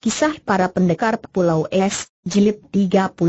Kisah para pendekar Pulau Es, Jilid 31.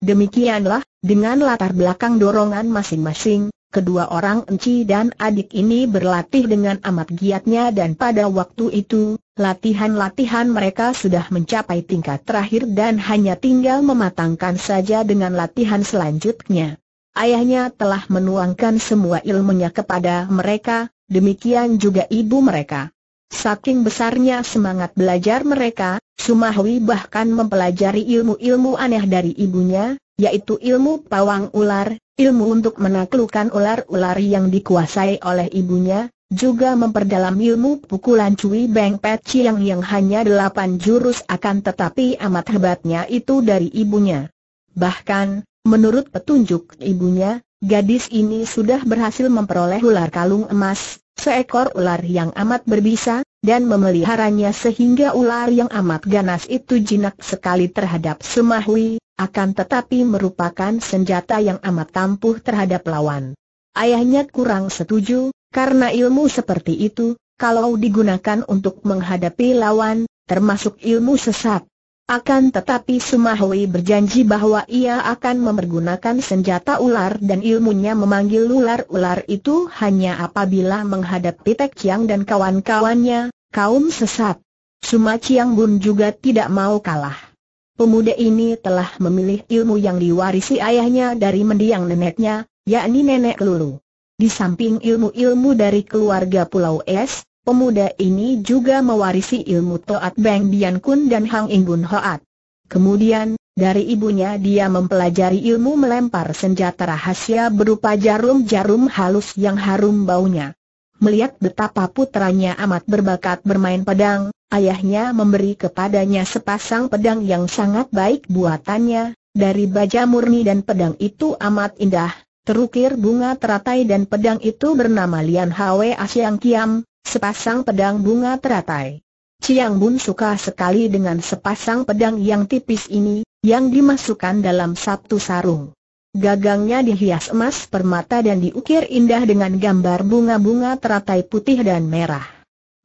Demikianlah, dengan latar belakang dorongan masing-masing, kedua orang enci dan adik ini berlatih dengan amat giatnya dan pada waktu itu, latihan-latihan mereka sudah mencapai tingkat terakhir dan hanya tinggal mematangkan saja dengan latihan selanjutnya. Ayahnya telah menuangkan semua ilmunya kepada mereka, demikian juga ibu mereka. Saking besarnya semangat belajar mereka, Sumahwi bahkan mempelajari ilmu-ilmu aneh dari ibunya, yaitu ilmu pawang ular, ilmu untuk menaklukkan ular-ular yang dikuasai oleh ibunya, juga memperdalam ilmu pukulan Cui Beng Pet Chiang yang hanya delapan jurus akan tetapi amat hebatnya itu dari ibunya. Bahkan, menurut petunjuk ibunya, gadis ini sudah berhasil memperoleh ular kalung emas, seekor ular yang amat berbisa, dan memeliharanya sehingga ular yang amat ganas itu jinak sekali terhadap Sumahwi, akan tetapi merupakan senjata yang amat tampuh terhadap lawan. Ayahnya kurang setuju, karena ilmu seperti itu, kalau digunakan untuk menghadapi lawan, termasuk ilmu sesat, akan tetapi Sumahui berjanji bahwa ia akan memergunakan senjata ular dan ilmunya memanggil ular-ular itu hanya apabila menghadapi Tek Chiang dan kawan-kawannya, kaum sesat. Suma Chiang Bun juga tidak mau kalah. Pemuda ini telah memilih ilmu yang diwarisi ayahnya dari mendiang neneknya, yakni nenek Lulu. Di samping ilmu-ilmu dari keluarga Pulau Es, Pemuda ini juga mewarisi ilmu Toat Beng Bian Kun dan Hang Ingun Hoat. Kemudian, dari ibunya dia mempelajari ilmu melempar senjata rahasia berupa jarum-jarum halus yang harum baunya. Melihat betapa putranya amat berbakat bermain pedang, ayahnya memberi kepadanya sepasang pedang yang sangat baik buatannya, dari baja murni dan pedang itu amat indah, terukir bunga teratai dan pedang itu bernama Lian Hwe Asyang Kiam, Sepasang pedang bunga teratai. Ciang Bun suka sekali dengan sepasang pedang yang tipis ini, yang dimasukkan dalam satu sarung. Gagangnya dihias emas permata dan diukir indah dengan gambar bunga-bunga teratai putih dan merah.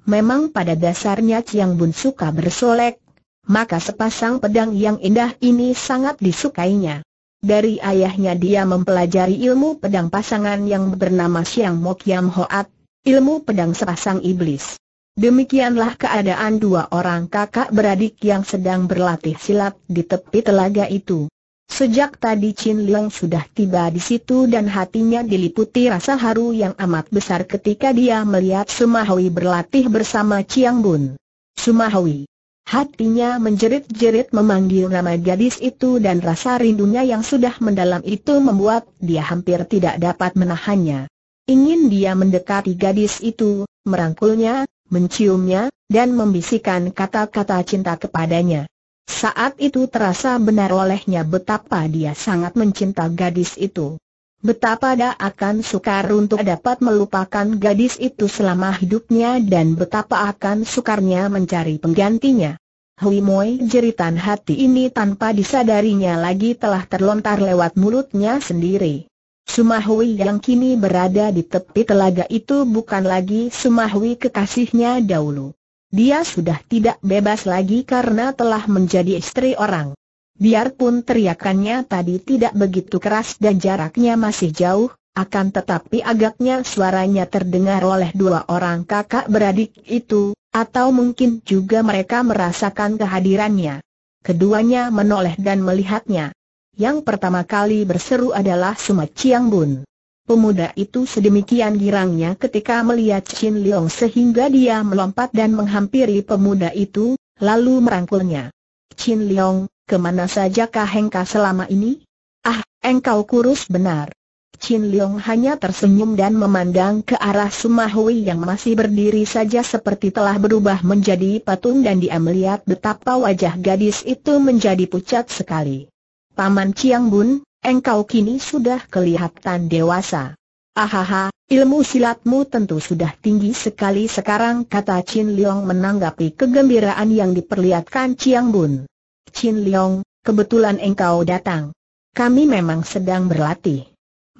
Memang pada dasarnya Ciang Bun suka bersolek, maka sepasang pedang yang indah ini sangat disukainya. Dari ayahnya dia mempelajari ilmu pedang pasangan yang bernama Siang Mok Yam Hoat, Ilmu pedang sepasang iblis. Demikianlah keadaan dua orang kakak beradik yang sedang berlatih silat di tepi telaga itu. Sejak tadi Chin Liang sudah tiba di situ dan hatinya diliputi rasa haru yang amat besar ketika dia melihat Sumahui berlatih bersama Chiang Bun. Sumahui. Hatinya menjerit-jerit memanggil nama gadis itu dan rasa rindunya yang sudah mendalam itu membuat dia hampir tidak dapat menahannya. Ingin dia mendekati gadis itu, merangkulnya, menciumnya, dan membisikkan kata-kata cinta kepadanya. Saat itu terasa benar olehnya betapa dia sangat mencinta gadis itu. Betapa dia akan sukar untuk dapat melupakan gadis itu selama hidupnya dan betapa akan sukarnya mencari penggantinya. Hui Moi jeritan hati ini tanpa disadarinya lagi telah terlontar lewat mulutnya sendiri. Sumahui yang kini berada di tepi telaga itu bukan lagi Sumahui kekasihnya dahulu. Dia sudah tidak bebas lagi karena telah menjadi istri orang. Biarpun teriakannya tadi tidak begitu keras dan jaraknya masih jauh, akan tetapi agaknya suaranya terdengar oleh dua orang kakak beradik itu, atau mungkin juga mereka merasakan kehadirannya. Keduanya menoleh dan melihatnya. Yang pertama kali berseru adalah Sumat Chiang Bun. Pemuda itu sedemikian girangnya ketika melihat Chin Leong sehingga dia melompat dan menghampiri pemuda itu, lalu merangkulnya. Chin Leong, kemana sajakah hengka selama ini? Ah, engkau kurus benar. Chin Leong hanya tersenyum dan memandang ke arah Sumahui yang masih berdiri saja seperti telah berubah menjadi patung dan dia melihat betapa wajah gadis itu menjadi pucat sekali. Paman Chiang Bun, engkau kini sudah kelihatan dewasa. Ahaha, ilmu silatmu tentu sudah tinggi sekali sekarang kata Chin Leong menanggapi kegembiraan yang diperlihatkan Chiang Bun. Chin Leong, kebetulan engkau datang. Kami memang sedang berlatih.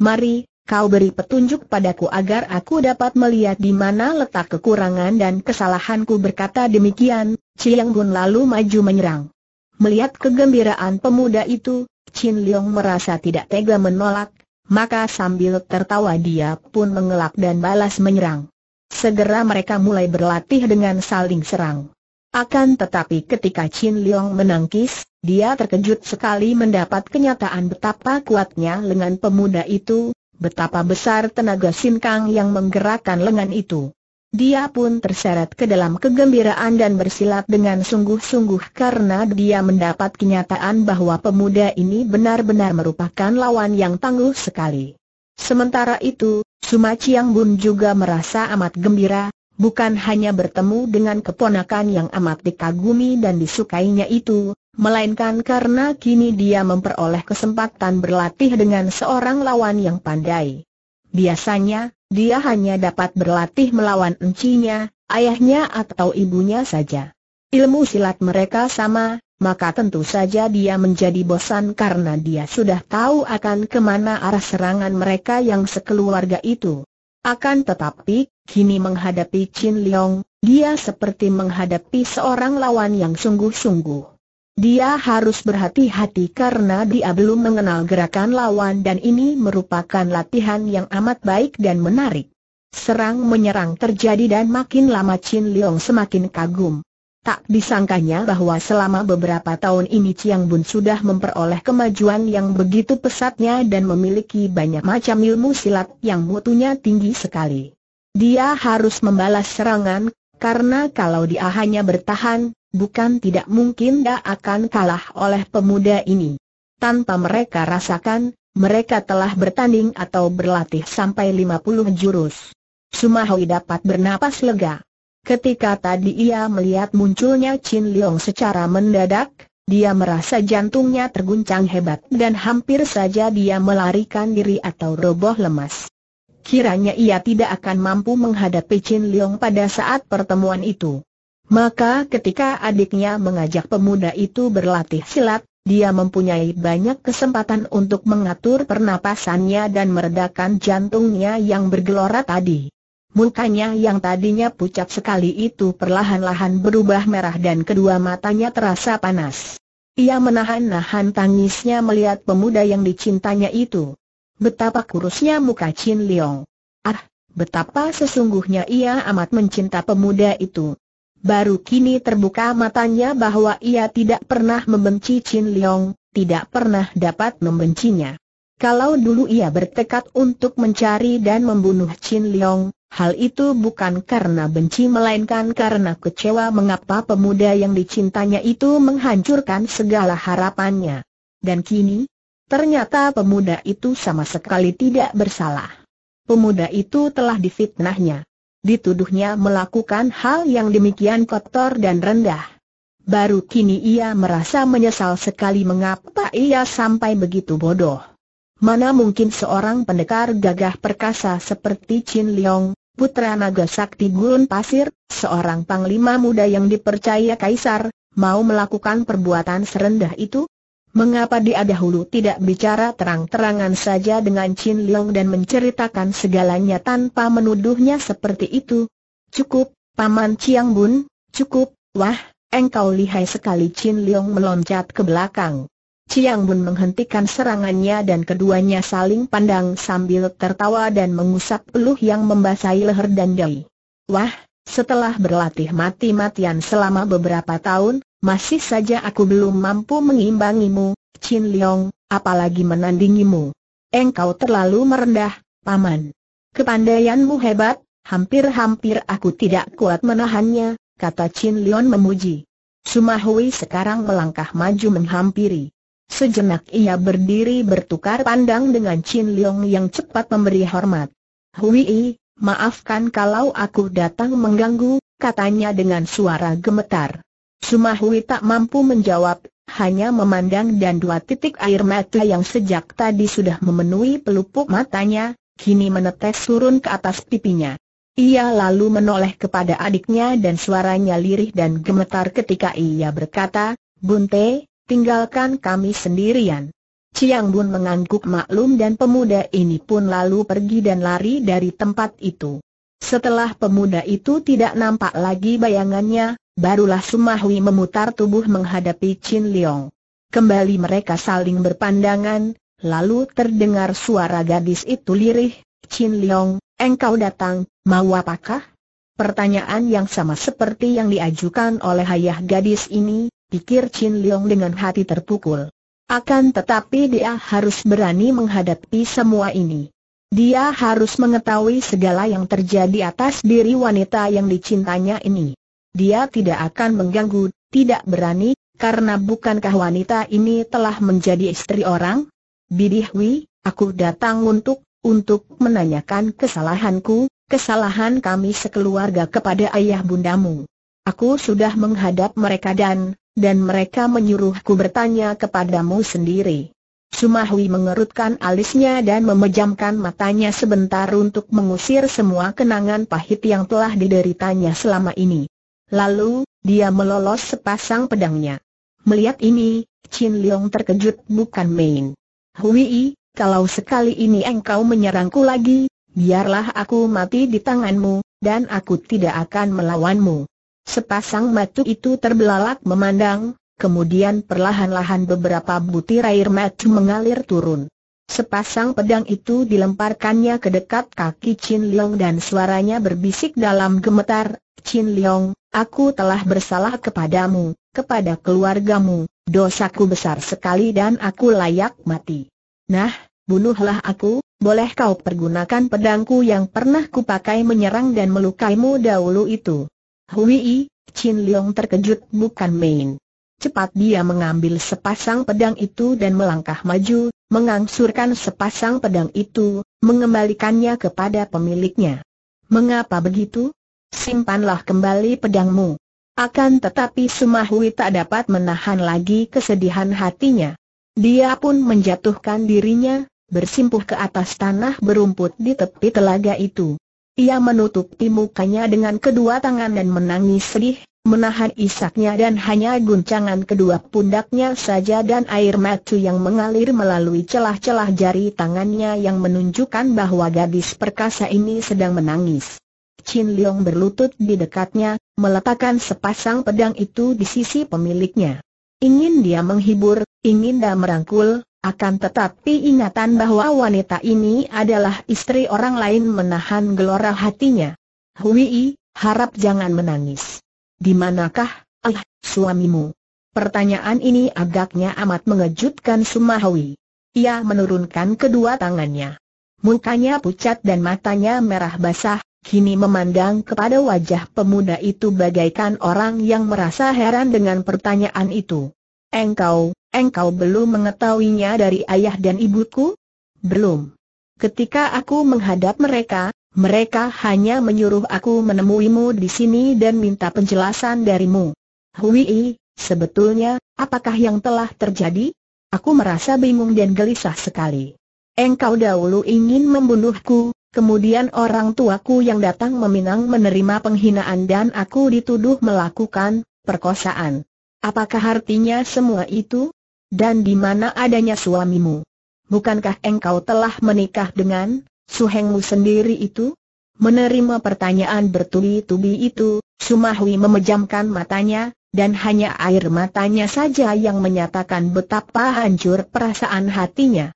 Mari, kau beri petunjuk padaku agar aku dapat melihat di mana letak kekurangan dan kesalahanku berkata demikian, Chiang Bun lalu maju menyerang. Melihat kegembiraan pemuda itu, Chin Leong merasa tidak tega menolak, maka sambil tertawa dia pun mengelak dan balas menyerang. Segera mereka mulai berlatih dengan saling serang. Akan tetapi ketika Chin Leong menangkis, dia terkejut sekali mendapat kenyataan betapa kuatnya lengan pemuda itu, betapa besar tenaga Sin Kang yang menggerakkan lengan itu. Dia pun terseret ke dalam kegembiraan dan bersilat dengan sungguh-sungguh karena dia mendapat kenyataan bahwa pemuda ini benar-benar merupakan lawan yang tangguh sekali. Sementara itu, Suma Chiang Bun juga merasa amat gembira, bukan hanya bertemu dengan keponakan yang amat dikagumi dan disukainya itu, melainkan karena kini dia memperoleh kesempatan berlatih dengan seorang lawan yang pandai. Biasanya, dia hanya dapat berlatih melawan encinya, ayahnya atau ibunya saja. Ilmu silat mereka sama, maka tentu saja dia menjadi bosan karena dia sudah tahu akan kemana arah serangan mereka yang sekeluarga itu. Akan tetapi, kini menghadapi Chin Leong, dia seperti menghadapi seorang lawan yang sungguh-sungguh. Dia harus berhati-hati karena dia belum mengenal gerakan lawan dan ini merupakan latihan yang amat baik dan menarik. Serang menyerang terjadi dan makin lama Chin Leong semakin kagum. Tak disangkanya bahwa selama beberapa tahun ini Chiang Bun sudah memperoleh kemajuan yang begitu pesatnya dan memiliki banyak macam ilmu silat yang mutunya tinggi sekali. Dia harus membalas serangan, karena kalau dia hanya bertahan, bukan tidak mungkin dia akan kalah oleh pemuda ini. Tanpa mereka rasakan, mereka telah bertanding atau berlatih sampai 50 jurus. Sumahui dapat bernapas lega. Ketika tadi ia melihat munculnya Chin Leong secara mendadak, dia merasa jantungnya terguncang hebat dan hampir saja dia melarikan diri atau roboh lemas. Kiranya ia tidak akan mampu menghadapi Chin Leong pada saat pertemuan itu. Maka ketika adiknya mengajak pemuda itu berlatih silat, dia mempunyai banyak kesempatan untuk mengatur pernapasannya dan meredakan jantungnya yang bergelora tadi. Mukanya yang tadinya pucat sekali itu perlahan-lahan berubah merah dan kedua matanya terasa panas. Ia menahan-nahan tangisnya melihat pemuda yang dicintanya itu. Betapa kurusnya muka Chin Leong. Ah, betapa sesungguhnya ia amat mencinta pemuda itu baru kini terbuka matanya bahwa ia tidak pernah membenci Chin Leong, tidak pernah dapat membencinya. Kalau dulu ia bertekad untuk mencari dan membunuh Chin Leong, hal itu bukan karena benci melainkan karena kecewa mengapa pemuda yang dicintanya itu menghancurkan segala harapannya. Dan kini, ternyata pemuda itu sama sekali tidak bersalah. Pemuda itu telah difitnahnya dituduhnya melakukan hal yang demikian kotor dan rendah. Baru kini ia merasa menyesal sekali mengapa ia sampai begitu bodoh. Mana mungkin seorang pendekar gagah perkasa seperti Chin Leong, putra naga sakti gurun pasir, seorang panglima muda yang dipercaya kaisar, mau melakukan perbuatan serendah itu, Mengapa dia dahulu tidak bicara terang-terangan saja dengan Chin Leong dan menceritakan segalanya tanpa menuduhnya seperti itu? Cukup, Paman Chiang Bun, cukup, wah, engkau lihai sekali Chin Leong meloncat ke belakang. Chiang Bun menghentikan serangannya dan keduanya saling pandang sambil tertawa dan mengusap peluh yang membasahi leher dan dahi. Wah, setelah berlatih mati-matian selama beberapa tahun, masih saja aku belum mampu mengimbangimu, Chin Leong, apalagi menandingimu. Engkau terlalu merendah, Paman. Kepandaianmu hebat, hampir-hampir aku tidak kuat menahannya, kata Chin Liang memuji. Sumahui sekarang melangkah maju menghampiri. Sejenak ia berdiri bertukar pandang dengan Chin Leong yang cepat memberi hormat. Hui, maafkan kalau aku datang mengganggu, katanya dengan suara gemetar. Sumahui tak mampu menjawab, hanya memandang dan dua titik air mata yang sejak tadi sudah memenuhi pelupuk matanya, kini menetes turun ke atas pipinya. Ia lalu menoleh kepada adiknya dan suaranya lirih dan gemetar ketika ia berkata, Bunte, tinggalkan kami sendirian. Ciang Bun mengangguk maklum dan pemuda ini pun lalu pergi dan lari dari tempat itu. Setelah pemuda itu tidak nampak lagi bayangannya, barulah Sumahwi memutar tubuh menghadapi Chin Leong. Kembali mereka saling berpandangan, lalu terdengar suara gadis itu lirih, Chin Leong, engkau datang, mau apakah? Pertanyaan yang sama seperti yang diajukan oleh ayah gadis ini, pikir Chin Leong dengan hati terpukul. Akan tetapi dia harus berani menghadapi semua ini. Dia harus mengetahui segala yang terjadi atas diri wanita yang dicintanya ini. Dia tidak akan mengganggu, tidak berani, karena bukankah wanita ini telah menjadi istri orang? Bidihwi, aku datang untuk, untuk menanyakan kesalahanku, kesalahan kami sekeluarga kepada ayah bundamu. Aku sudah menghadap mereka dan, dan mereka menyuruhku bertanya kepadamu sendiri. Sumahui mengerutkan alisnya dan memejamkan matanya sebentar untuk mengusir semua kenangan pahit yang telah dideritanya selama ini. Lalu, dia melolos sepasang pedangnya. Melihat ini, Chin Leong terkejut bukan main. Hui, kalau sekali ini engkau menyerangku lagi, biarlah aku mati di tanganmu, dan aku tidak akan melawanmu. Sepasang matu itu terbelalak memandang, kemudian perlahan-lahan beberapa butir air mata mengalir turun. Sepasang pedang itu dilemparkannya ke dekat kaki Chin Leong dan suaranya berbisik dalam gemetar, Chin Leong, aku telah bersalah kepadamu, kepada keluargamu, dosaku besar sekali dan aku layak mati. Nah, bunuhlah aku, boleh kau pergunakan pedangku yang pernah kupakai menyerang dan melukaimu dahulu itu. Hui, Chin Leong terkejut bukan main cepat dia mengambil sepasang pedang itu dan melangkah maju, mengangsurkan sepasang pedang itu, mengembalikannya kepada pemiliknya. Mengapa begitu? Simpanlah kembali pedangmu. Akan tetapi Sumahui tak dapat menahan lagi kesedihan hatinya. Dia pun menjatuhkan dirinya, bersimpuh ke atas tanah berumput di tepi telaga itu. Ia menutupi mukanya dengan kedua tangan dan menangis sedih, menahan isaknya dan hanya guncangan kedua pundaknya saja dan air mata yang mengalir melalui celah-celah jari tangannya yang menunjukkan bahwa gadis perkasa ini sedang menangis. Chin Leong berlutut di dekatnya, meletakkan sepasang pedang itu di sisi pemiliknya. Ingin dia menghibur, ingin dia merangkul, akan tetapi ingatan bahwa wanita ini adalah istri orang lain menahan gelora hatinya. Hui, harap jangan menangis. Di manakah, ah, suamimu? Pertanyaan ini agaknya amat mengejutkan Sumahawi. Ia menurunkan kedua tangannya. Mukanya pucat dan matanya merah basah, kini memandang kepada wajah pemuda itu bagaikan orang yang merasa heran dengan pertanyaan itu. Engkau, engkau belum mengetahuinya dari ayah dan ibuku? Belum. Ketika aku menghadap mereka, mereka hanya menyuruh aku menemuimu di sini dan minta penjelasan darimu. Hui, sebetulnya, apakah yang telah terjadi? Aku merasa bingung dan gelisah sekali. Engkau dahulu ingin membunuhku, kemudian orang tuaku yang datang meminang menerima penghinaan dan aku dituduh melakukan perkosaan. Apakah artinya semua itu? Dan di mana adanya suamimu? Bukankah engkau telah menikah dengan Su sendiri itu? Menerima pertanyaan bertubi-tubi itu, Sumahui memejamkan matanya, dan hanya air matanya saja yang menyatakan betapa hancur perasaan hatinya.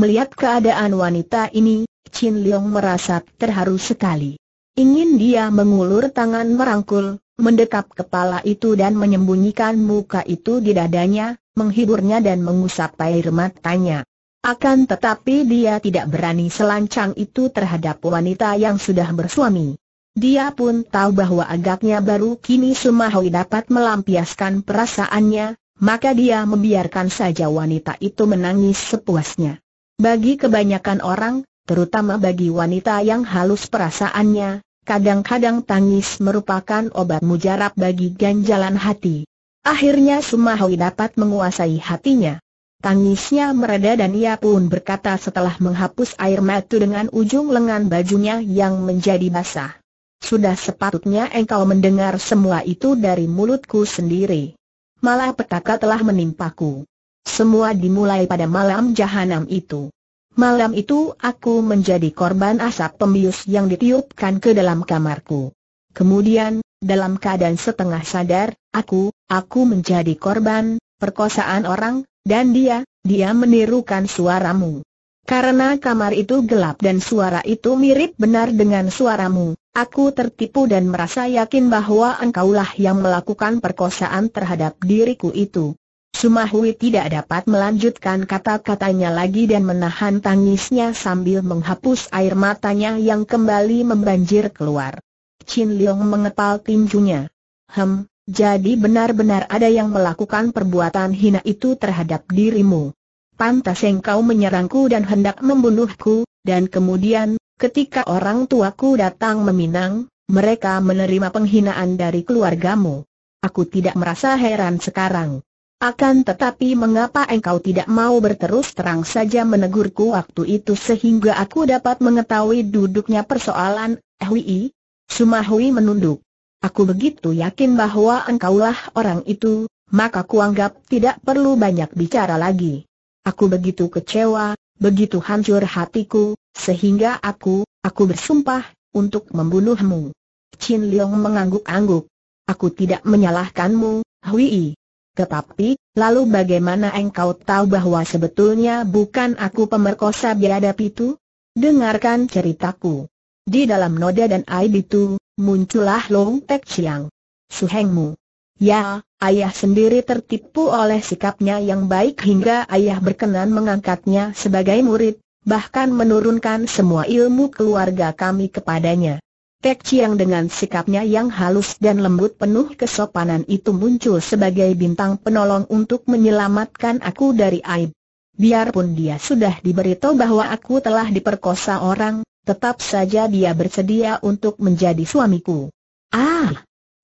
Melihat keadaan wanita ini, Chin Leong merasa terharu sekali. Ingin dia mengulur tangan merangkul, mendekap kepala itu dan menyembunyikan muka itu di dadanya, menghiburnya dan mengusap air matanya. Akan tetapi dia tidak berani selancang itu terhadap wanita yang sudah bersuami. Dia pun tahu bahwa agaknya baru kini Sumahoi dapat melampiaskan perasaannya, maka dia membiarkan saja wanita itu menangis sepuasnya. Bagi kebanyakan orang, terutama bagi wanita yang halus perasaannya, kadang-kadang tangis merupakan obat mujarab bagi ganjalan hati. Akhirnya Sumahoi dapat menguasai hatinya. Tangisnya mereda dan ia pun berkata setelah menghapus air mata dengan ujung lengan bajunya yang menjadi basah. Sudah sepatutnya engkau mendengar semua itu dari mulutku sendiri. Malah petaka telah menimpaku. Semua dimulai pada malam jahanam itu. Malam itu aku menjadi korban asap pembius yang ditiupkan ke dalam kamarku. Kemudian, dalam keadaan setengah sadar, aku, aku menjadi korban, perkosaan orang, dan dia, dia menirukan suaramu. Karena kamar itu gelap dan suara itu mirip benar dengan suaramu, aku tertipu dan merasa yakin bahwa engkaulah yang melakukan perkosaan terhadap diriku itu. Sumahui tidak dapat melanjutkan kata-katanya lagi dan menahan tangisnya sambil menghapus air matanya yang kembali membanjir keluar. Chin Leong mengepal tinjunya. Hem, jadi benar-benar ada yang melakukan perbuatan hina itu terhadap dirimu. Pantas engkau menyerangku dan hendak membunuhku, dan kemudian, ketika orang tuaku datang meminang, mereka menerima penghinaan dari keluargamu. Aku tidak merasa heran sekarang. Akan tetapi mengapa engkau tidak mau berterus terang saja menegurku waktu itu sehingga aku dapat mengetahui duduknya persoalan, Hui? Sumahui menunduk. Aku begitu yakin bahwa engkaulah orang itu, maka kuanggap tidak perlu banyak bicara lagi. Aku begitu kecewa, begitu hancur hatiku, sehingga aku, aku bersumpah, untuk membunuhmu. Chin Leong mengangguk-angguk. Aku tidak menyalahkanmu, Hui. Tetapi, lalu bagaimana engkau tahu bahwa sebetulnya bukan aku pemerkosa biadab itu? Dengarkan ceritaku. Di dalam noda dan air itu, muncullah Long Tek Chiang. Suhengmu. Ya, ayah sendiri tertipu oleh sikapnya yang baik hingga ayah berkenan mengangkatnya sebagai murid, bahkan menurunkan semua ilmu keluarga kami kepadanya. Tek Chiang dengan sikapnya yang halus dan lembut penuh kesopanan itu muncul sebagai bintang penolong untuk menyelamatkan aku dari aib. Biarpun dia sudah diberitahu bahwa aku telah diperkosa orang, tetap saja dia bersedia untuk menjadi suamiku. Ah!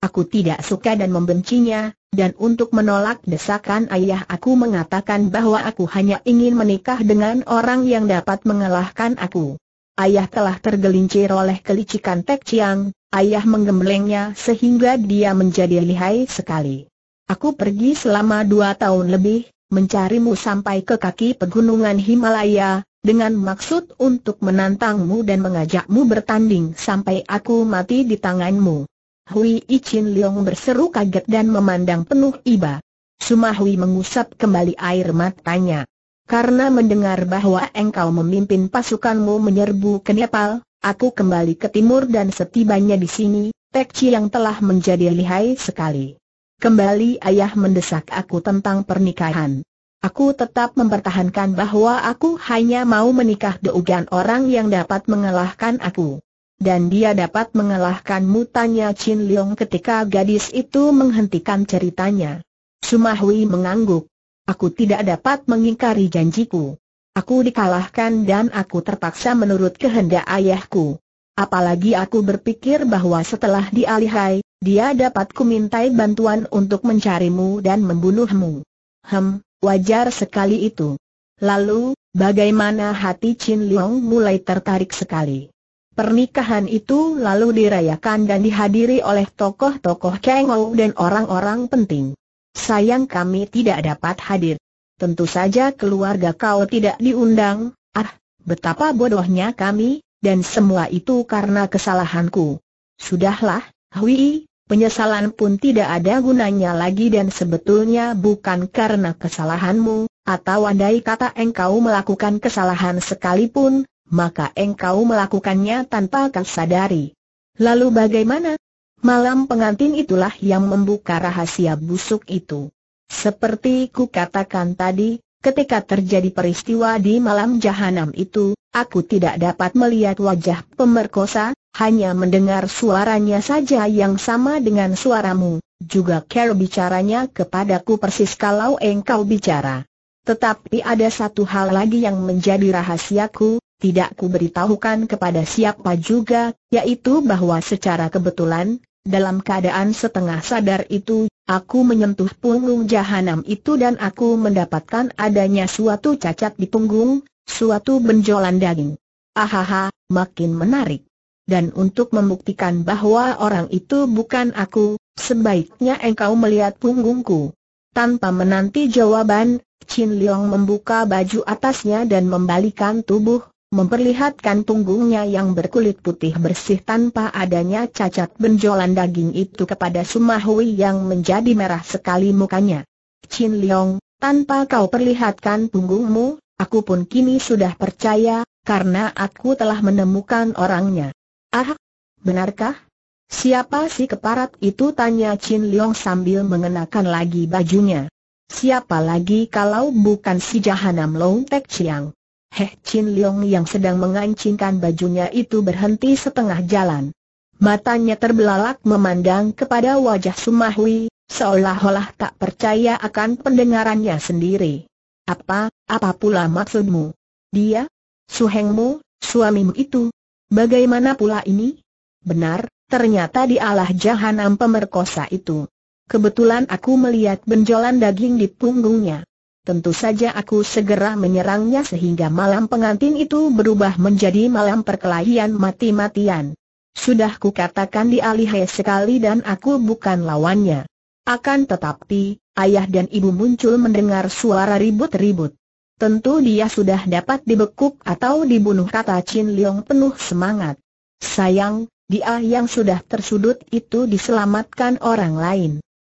Aku tidak suka dan membencinya, dan untuk menolak desakan ayah aku mengatakan bahwa aku hanya ingin menikah dengan orang yang dapat mengalahkan aku. Ayah telah tergelincir oleh kelicikan Tek Chiang, ayah menggemblengnya sehingga dia menjadi lihai sekali. Aku pergi selama dua tahun lebih, mencarimu sampai ke kaki pegunungan Himalaya, dengan maksud untuk menantangmu dan mengajakmu bertanding sampai aku mati di tanganmu. Hui Ichin Leong berseru kaget dan memandang penuh iba. Sumahui mengusap kembali air matanya. Karena mendengar bahwa engkau memimpin pasukanmu menyerbu ke Nepal, aku kembali ke timur dan setibanya di sini, Tek Chi yang telah menjadi lihai sekali. Kembali ayah mendesak aku tentang pernikahan. Aku tetap mempertahankan bahwa aku hanya mau menikah dengan orang yang dapat mengalahkan aku. Dan dia dapat mengalahkan mutanya Chin Leong ketika gadis itu menghentikan ceritanya. Sumahui mengangguk. Aku tidak dapat mengingkari janjiku. Aku dikalahkan dan aku terpaksa menurut kehendak ayahku. Apalagi aku berpikir bahwa setelah dialihai, dia dapat kumintai bantuan untuk mencarimu dan membunuhmu. Hem, Wajar sekali itu. Lalu, bagaimana hati Chin Leong mulai tertarik sekali. Pernikahan itu lalu dirayakan dan dihadiri oleh tokoh-tokoh Ou dan orang-orang penting. Sayang kami tidak dapat hadir. Tentu saja keluarga kau tidak diundang, ah, betapa bodohnya kami, dan semua itu karena kesalahanku. Sudahlah, Hui, penyesalan pun tidak ada gunanya lagi dan sebetulnya bukan karena kesalahanmu, atau andai kata engkau melakukan kesalahan sekalipun, maka engkau melakukannya tanpa kau sadari. Lalu bagaimana? Malam pengantin itulah yang membuka rahasia busuk itu. Seperti ku katakan tadi, Ketika terjadi peristiwa di malam jahanam itu, aku tidak dapat melihat wajah pemerkosa, hanya mendengar suaranya saja yang sama dengan suaramu, juga care bicaranya kepadaku persis kalau engkau bicara. Tetapi ada satu hal lagi yang menjadi rahasiaku, tidak ku beritahukan kepada siapa juga, yaitu bahwa secara kebetulan, dalam keadaan setengah sadar itu, aku menyentuh punggung jahanam itu dan aku mendapatkan adanya suatu cacat di punggung, suatu benjolan daging. Ahaha, makin menarik. Dan untuk membuktikan bahwa orang itu bukan aku, sebaiknya engkau melihat punggungku. Tanpa menanti jawaban, Chin Leong membuka baju atasnya dan membalikan tubuh, memperlihatkan punggungnya yang berkulit putih bersih tanpa adanya cacat benjolan daging itu kepada Sumahui yang menjadi merah sekali mukanya. Chin Leong, tanpa kau perlihatkan punggungmu, aku pun kini sudah percaya, karena aku telah menemukan orangnya. Ah, benarkah? Siapa si keparat itu tanya Chin Leong sambil mengenakan lagi bajunya. Siapa lagi kalau bukan si Jahanam Long Tek Chiang? Heh Chin Leong yang sedang mengancingkan bajunya itu berhenti setengah jalan. Matanya terbelalak memandang kepada wajah Sumahui, seolah-olah tak percaya akan pendengarannya sendiri. Apa, apa pula maksudmu? Dia? Suhengmu, suamimu itu? Bagaimana pula ini? Benar, ternyata dialah jahanam pemerkosa itu. Kebetulan aku melihat benjolan daging di punggungnya. Tentu saja aku segera menyerangnya sehingga malam pengantin itu berubah menjadi malam perkelahian mati-matian. Sudah kukatakan di alihai sekali dan aku bukan lawannya. Akan tetapi, ayah dan ibu muncul mendengar suara ribut-ribut. Tentu dia sudah dapat dibekuk atau dibunuh kata Chin Leong penuh semangat. Sayang, dia yang sudah tersudut itu diselamatkan orang lain.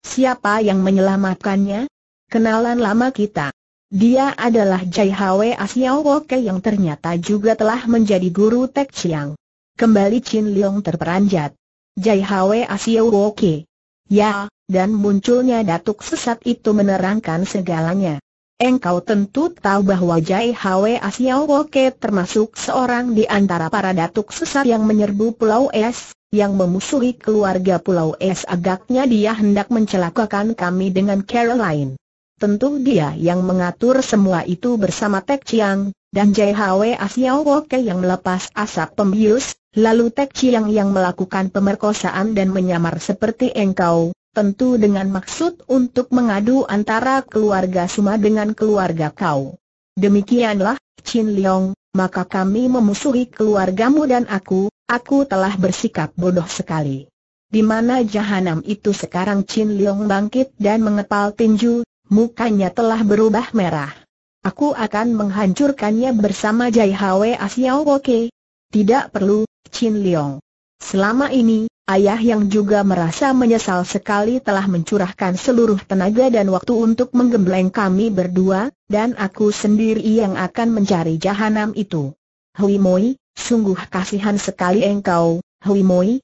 Siapa yang menyelamatkannya? kenalan lama kita. Dia adalah Jai Hwe Asiao Woke yang ternyata juga telah menjadi guru Tek Chiang. Kembali Chin Leong terperanjat. Jai Hwe Asiao Woke. Ya, dan munculnya datuk sesat itu menerangkan segalanya. Engkau tentu tahu bahwa Jai Hwe Asiao Woke termasuk seorang di antara para datuk sesat yang menyerbu Pulau Es, yang memusuhi keluarga Pulau Es agaknya dia hendak mencelakakan kami dengan Caroline. Tentu dia yang mengatur semua itu bersama Tek Chiang, dan Jai JHW Asiao Woke yang melepas asap pembius, lalu Tek Chiang yang melakukan pemerkosaan dan menyamar seperti engkau, tentu dengan maksud untuk mengadu antara keluarga Suma dengan keluarga kau. Demikianlah, Chin Leong, maka kami memusuhi keluargamu dan aku, aku telah bersikap bodoh sekali. Di mana jahanam itu sekarang Chin Leong bangkit dan mengepal tinju, Mukanya telah berubah merah. Aku akan menghancurkannya bersama Jai Hwe Asiao Oke. Tidak perlu, Chin Leong. Selama ini, ayah yang juga merasa menyesal sekali telah mencurahkan seluruh tenaga dan waktu untuk menggembleng kami berdua, dan aku sendiri yang akan mencari jahanam itu. Hui Moi, sungguh kasihan sekali engkau, Hui Moi,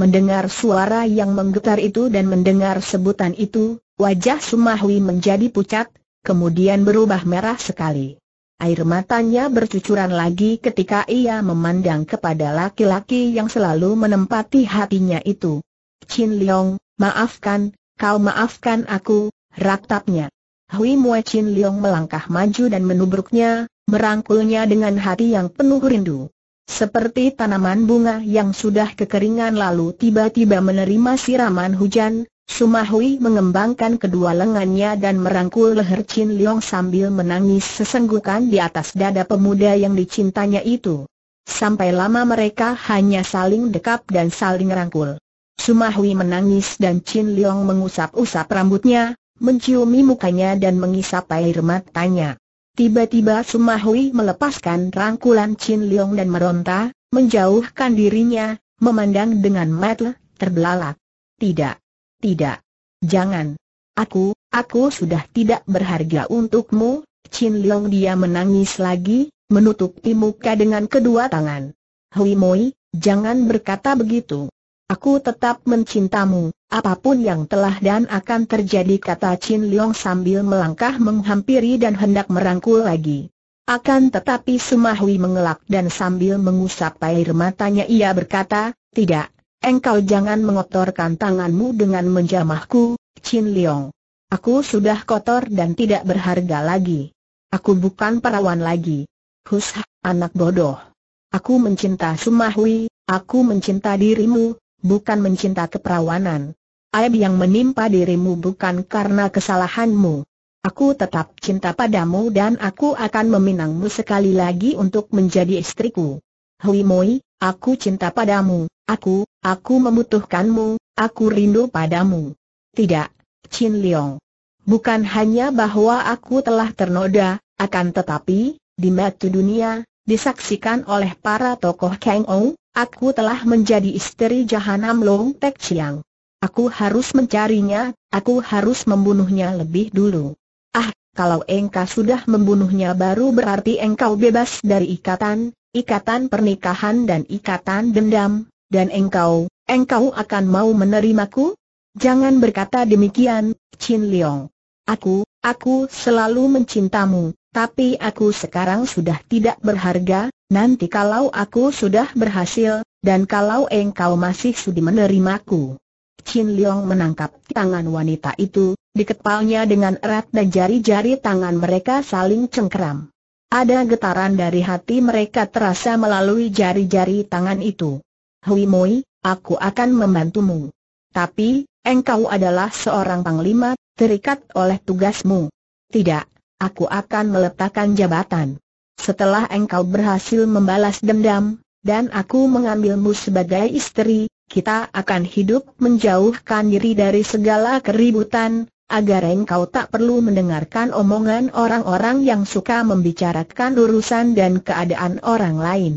Mendengar suara yang menggetar itu dan mendengar sebutan itu, wajah Sumahwi menjadi pucat, kemudian berubah merah sekali. Air matanya bercucuran lagi ketika ia memandang kepada laki-laki yang selalu menempati hatinya itu. Chin Leong, maafkan, kau maafkan aku, raktapnya. Hui Mue Chin Leong melangkah maju dan menubruknya, merangkulnya dengan hati yang penuh rindu. Seperti tanaman bunga yang sudah kekeringan lalu tiba-tiba menerima siraman hujan, Sumahui mengembangkan kedua lengannya dan merangkul leher Chin Leong sambil menangis sesenggukan di atas dada pemuda yang dicintanya itu. Sampai lama mereka hanya saling dekap dan saling rangkul. Sumahui menangis dan Chin Leong mengusap-usap rambutnya, menciumi mukanya dan mengisap air matanya. Tiba-tiba Sumahui melepaskan rangkulan Chin Leong dan meronta, menjauhkan dirinya, memandang dengan mata terbelalak. Tidak. Tidak. Jangan. Aku, aku sudah tidak berharga untukmu, Chin Leong dia menangis lagi, menutupi muka dengan kedua tangan. Hui Moi, jangan berkata begitu. Aku tetap mencintamu, apapun yang telah dan akan terjadi kata Chin Leong sambil melangkah menghampiri dan hendak merangkul lagi. Akan tetapi Sumahui mengelak dan sambil mengusap air matanya ia berkata, tidak, engkau jangan mengotorkan tanganmu dengan menjamahku, Chin Leong. Aku sudah kotor dan tidak berharga lagi. Aku bukan perawan lagi. Hush, anak bodoh. Aku mencinta Sumahui, aku mencinta dirimu, bukan mencinta keperawanan. Aib yang menimpa dirimu bukan karena kesalahanmu. Aku tetap cinta padamu dan aku akan meminangmu sekali lagi untuk menjadi istriku. Hui Moi, aku cinta padamu, aku, aku membutuhkanmu, aku rindu padamu. Tidak, Chin Leong. Bukan hanya bahwa aku telah ternoda, akan tetapi, di mata dunia, disaksikan oleh para tokoh Kang Ong, aku telah menjadi istri jahanam Long Tek Chiang. Aku harus mencarinya, aku harus membunuhnya lebih dulu. Ah, kalau engkau sudah membunuhnya baru berarti engkau bebas dari ikatan, ikatan pernikahan dan ikatan dendam, dan engkau, engkau akan mau menerimaku? Jangan berkata demikian, Chin Leong. Aku, aku selalu mencintamu, tapi aku sekarang sudah tidak berharga, nanti kalau aku sudah berhasil, dan kalau engkau masih sudi menerimaku. Chin Leong menangkap tangan wanita itu, dikepalnya dengan erat dan jari-jari tangan mereka saling cengkeram. Ada getaran dari hati mereka terasa melalui jari-jari tangan itu. Hui Moi, aku akan membantumu. Tapi, engkau adalah seorang panglima, terikat oleh tugasmu. Tidak, aku akan meletakkan jabatan. Setelah engkau berhasil membalas dendam, dan aku mengambilmu sebagai istri, kita akan hidup menjauhkan diri dari segala keributan, agar engkau tak perlu mendengarkan omongan orang-orang yang suka membicarakan urusan dan keadaan orang lain.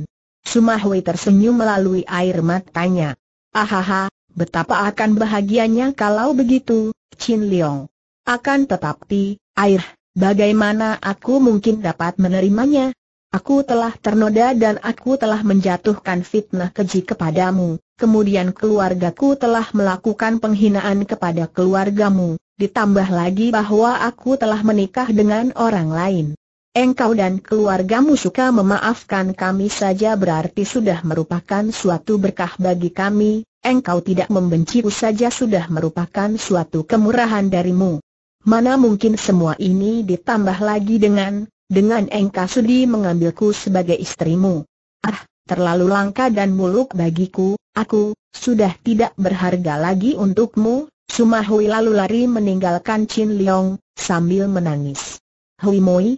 Sumahwi tersenyum melalui air matanya. Ahaha, betapa akan bahagianya kalau begitu, Chin Leong. Akan tetapi, air Bagaimana aku mungkin dapat menerimanya? Aku telah ternoda dan aku telah menjatuhkan fitnah keji kepadamu, kemudian keluargaku telah melakukan penghinaan kepada keluargamu, ditambah lagi bahwa aku telah menikah dengan orang lain. Engkau dan keluargamu suka memaafkan kami saja berarti sudah merupakan suatu berkah bagi kami, engkau tidak membenciku saja sudah merupakan suatu kemurahan darimu. Mana mungkin semua ini ditambah lagi dengan, dengan engkau sudi mengambilku sebagai istrimu. Ah, terlalu langka dan muluk bagiku, aku, sudah tidak berharga lagi untukmu, Sumahui lalu lari meninggalkan Chin Leong, sambil menangis. Hui Moi,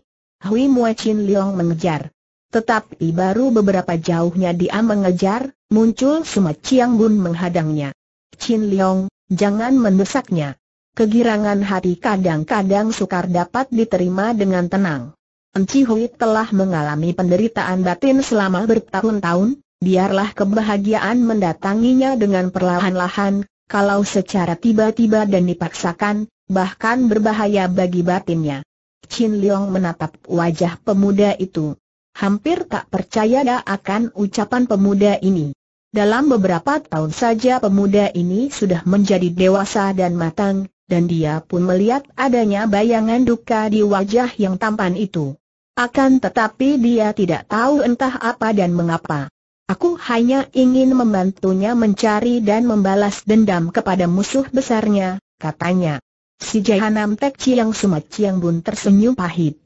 Hui Moi Chin Leong mengejar. Tetapi baru beberapa jauhnya dia mengejar, muncul Suma Chiang Bun menghadangnya. Chin Leong, jangan mendesaknya kegirangan hati kadang-kadang sukar dapat diterima dengan tenang. Enci Hui telah mengalami penderitaan batin selama bertahun-tahun, biarlah kebahagiaan mendatanginya dengan perlahan-lahan, kalau secara tiba-tiba dan dipaksakan, bahkan berbahaya bagi batinnya. Chin Leong menatap wajah pemuda itu. Hampir tak percaya dia akan ucapan pemuda ini. Dalam beberapa tahun saja pemuda ini sudah menjadi dewasa dan matang, dan dia pun melihat adanya bayangan duka di wajah yang tampan itu. Akan tetapi dia tidak tahu entah apa dan mengapa. Aku hanya ingin membantunya mencari dan membalas dendam kepada musuh besarnya, katanya. Si Jahanam Tek Chiang Sumat Chiang Bun tersenyum pahit.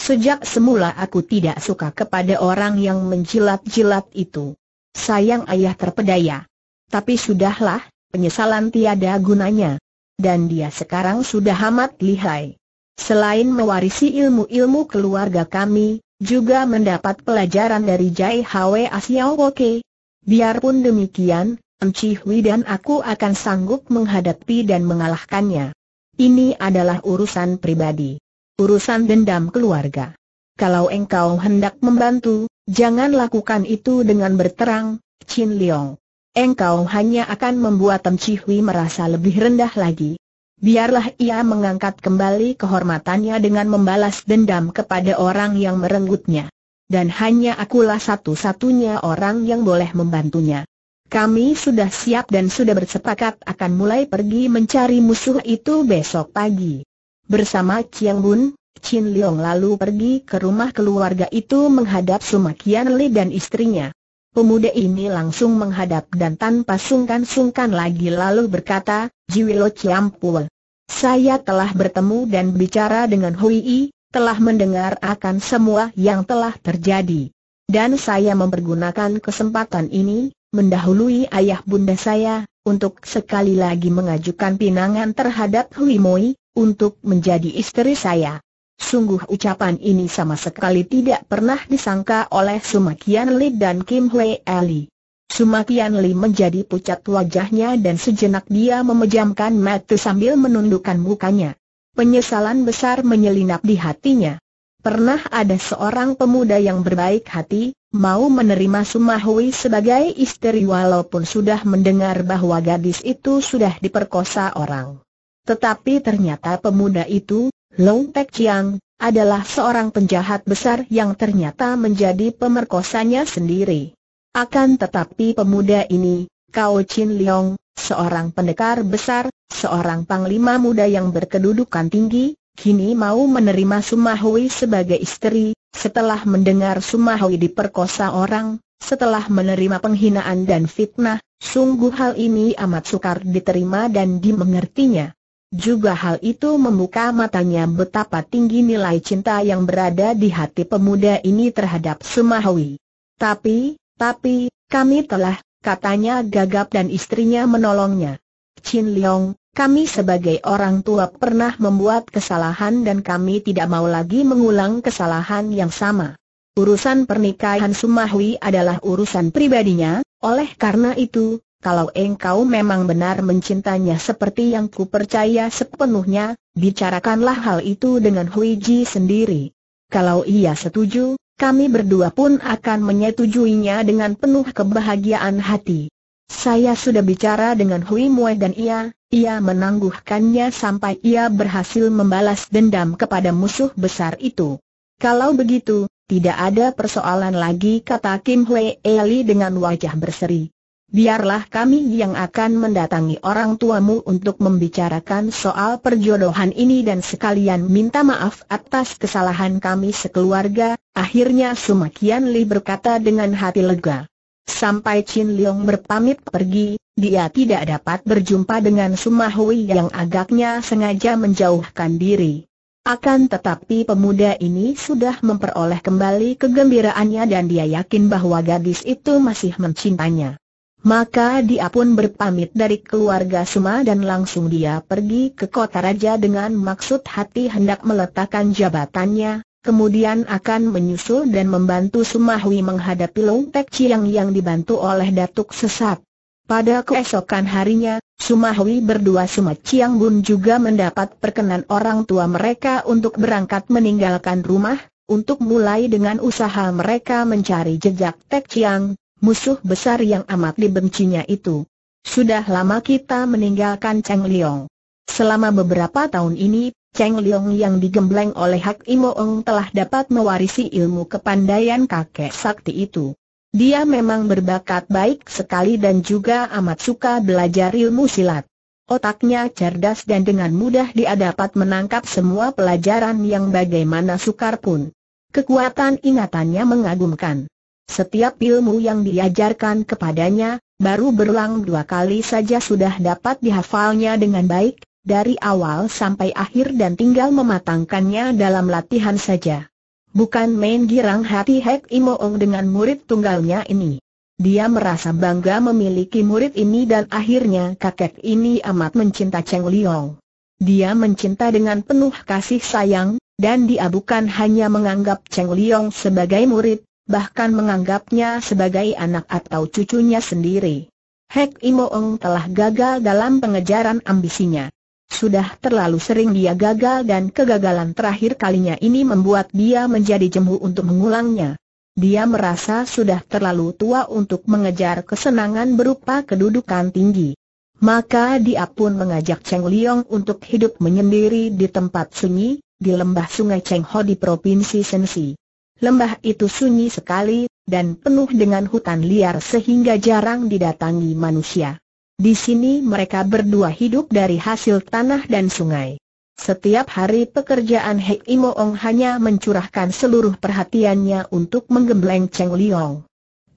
Sejak semula aku tidak suka kepada orang yang menjilat-jilat itu. Sayang ayah terpedaya. Tapi sudahlah, penyesalan tiada gunanya dan dia sekarang sudah amat lihai. Selain mewarisi ilmu-ilmu keluarga kami, juga mendapat pelajaran dari Jai Hwe Asiao Woke. Biarpun demikian, Enci Hui dan aku akan sanggup menghadapi dan mengalahkannya. Ini adalah urusan pribadi. Urusan dendam keluarga. Kalau engkau hendak membantu, jangan lakukan itu dengan berterang, Chin Leong engkau hanya akan membuat Tem Chi Hui merasa lebih rendah lagi. Biarlah ia mengangkat kembali kehormatannya dengan membalas dendam kepada orang yang merenggutnya. Dan hanya akulah satu-satunya orang yang boleh membantunya. Kami sudah siap dan sudah bersepakat akan mulai pergi mencari musuh itu besok pagi. Bersama Chiang Bun, Chin Leong lalu pergi ke rumah keluarga itu menghadap Sumakian Li dan istrinya. Pemuda ini langsung menghadap dan tanpa sungkan-sungkan lagi lalu berkata, Jiwilo Ciampul. Saya telah bertemu dan bicara dengan Hui I, telah mendengar akan semua yang telah terjadi. Dan saya mempergunakan kesempatan ini, mendahului ayah bunda saya, untuk sekali lagi mengajukan pinangan terhadap Hui Moi, untuk menjadi istri saya. Sungguh ucapan ini sama sekali tidak pernah disangka oleh Sumakian Li dan Kim Hwee Li. Sumakian Li menjadi pucat wajahnya dan sejenak dia memejamkan mata sambil menundukkan mukanya. Penyesalan besar menyelinap di hatinya. Pernah ada seorang pemuda yang berbaik hati, mau menerima Sumahui sebagai istri walaupun sudah mendengar bahwa gadis itu sudah diperkosa orang. Tetapi ternyata pemuda itu, Long Pek Chiang, adalah seorang penjahat besar yang ternyata menjadi pemerkosanya sendiri. Akan tetapi pemuda ini, Kao Chin Leong, seorang pendekar besar, seorang panglima muda yang berkedudukan tinggi, kini mau menerima Sumahui sebagai istri, setelah mendengar Sumahui diperkosa orang, setelah menerima penghinaan dan fitnah, sungguh hal ini amat sukar diterima dan dimengertinya. Juga hal itu membuka matanya betapa tinggi nilai cinta yang berada di hati pemuda ini terhadap Sumahwi. Tapi, tapi, kami telah, katanya gagap dan istrinya menolongnya. Chin Leong, kami sebagai orang tua pernah membuat kesalahan dan kami tidak mau lagi mengulang kesalahan yang sama. Urusan pernikahan Sumahui adalah urusan pribadinya, oleh karena itu, kalau engkau memang benar mencintanya seperti yang ku percaya sepenuhnya, bicarakanlah hal itu dengan Hui Ji sendiri. Kalau ia setuju, kami berdua pun akan menyetujuinya dengan penuh kebahagiaan hati. Saya sudah bicara dengan Hui Mue dan ia, ia menangguhkannya sampai ia berhasil membalas dendam kepada musuh besar itu. Kalau begitu, tidak ada persoalan lagi kata Kim Hui Eli dengan wajah berseri biarlah kami yang akan mendatangi orang tuamu untuk membicarakan soal perjodohan ini dan sekalian minta maaf atas kesalahan kami sekeluarga, akhirnya Sumakian Li berkata dengan hati lega. Sampai Chin Leong berpamit pergi, dia tidak dapat berjumpa dengan Sumahui yang agaknya sengaja menjauhkan diri. Akan tetapi pemuda ini sudah memperoleh kembali kegembiraannya dan dia yakin bahwa gadis itu masih mencintainya. Maka dia pun berpamit dari keluarga Suma dan langsung dia pergi ke kota raja dengan maksud hati hendak meletakkan jabatannya, kemudian akan menyusul dan membantu Sumahwi menghadapi Long Tek Chiang yang dibantu oleh Datuk Sesat. Pada keesokan harinya, Sumahwi berdua Suma Chiang Bun juga mendapat perkenan orang tua mereka untuk berangkat meninggalkan rumah, untuk mulai dengan usaha mereka mencari jejak Tek Chiang, musuh besar yang amat dibencinya itu. Sudah lama kita meninggalkan Cheng Liong. Selama beberapa tahun ini, Cheng Liong yang digembleng oleh Hak Imo Ong telah dapat mewarisi ilmu kepandaian kakek sakti itu. Dia memang berbakat baik sekali dan juga amat suka belajar ilmu silat. Otaknya cerdas dan dengan mudah dia dapat menangkap semua pelajaran yang bagaimana sukar pun. Kekuatan ingatannya mengagumkan. Setiap ilmu yang diajarkan kepadanya, baru berulang dua kali saja sudah dapat dihafalnya dengan baik, dari awal sampai akhir dan tinggal mematangkannya dalam latihan saja. Bukan main girang hati Hek Imoong dengan murid tunggalnya ini. Dia merasa bangga memiliki murid ini dan akhirnya kakek ini amat mencinta Cheng Liong. Dia mencinta dengan penuh kasih sayang, dan dia bukan hanya menganggap Cheng Liong sebagai murid, bahkan menganggapnya sebagai anak atau cucunya sendiri. Hek Imoong telah gagal dalam pengejaran ambisinya. Sudah terlalu sering dia gagal dan kegagalan terakhir kalinya ini membuat dia menjadi jemu untuk mengulangnya. Dia merasa sudah terlalu tua untuk mengejar kesenangan berupa kedudukan tinggi. Maka dia pun mengajak Cheng Liong untuk hidup menyendiri di tempat sunyi, di lembah sungai Cheng Ho di Provinsi Sensi. Lembah itu sunyi sekali, dan penuh dengan hutan liar sehingga jarang didatangi manusia. Di sini mereka berdua hidup dari hasil tanah dan sungai. Setiap hari pekerjaan Hei Imoong hanya mencurahkan seluruh perhatiannya untuk menggembleng Cheng Liong.